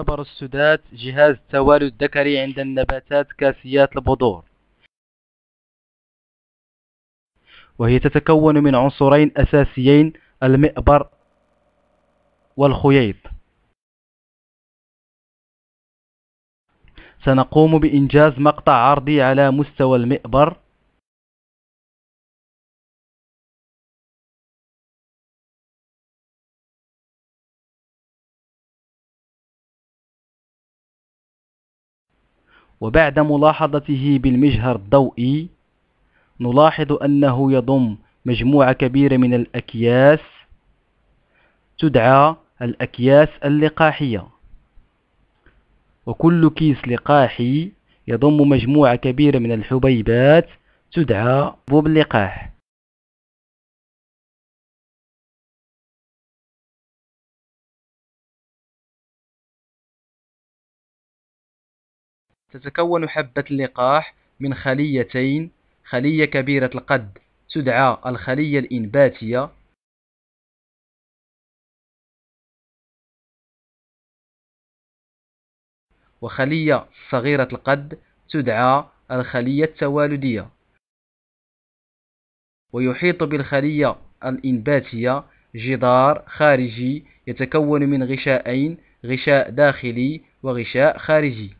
يعتبر السدات جهاز التوالد الذكري عند النباتات كاسيات البذور وهي تتكون من عنصرين أساسيين المئبر والخييط سنقوم بإنجاز مقطع عرضي على مستوى المئبر وبعد ملاحظته بالمجهر الضوئي نلاحظ أنه يضم مجموعة كبيرة من الأكياس تدعى الأكياس اللقاحية وكل كيس لقاحي يضم مجموعة كبيرة من الحبيبات تدعى بوب اللقاح تتكون حبة اللقاح من خليتين خلية كبيرة القد تدعى الخلية الإنباتية وخلية صغيرة القد تدعى الخلية التوالدية ويحيط بالخلية الإنباتية جدار خارجي يتكون من غشاءين غشاء داخلي وغشاء خارجي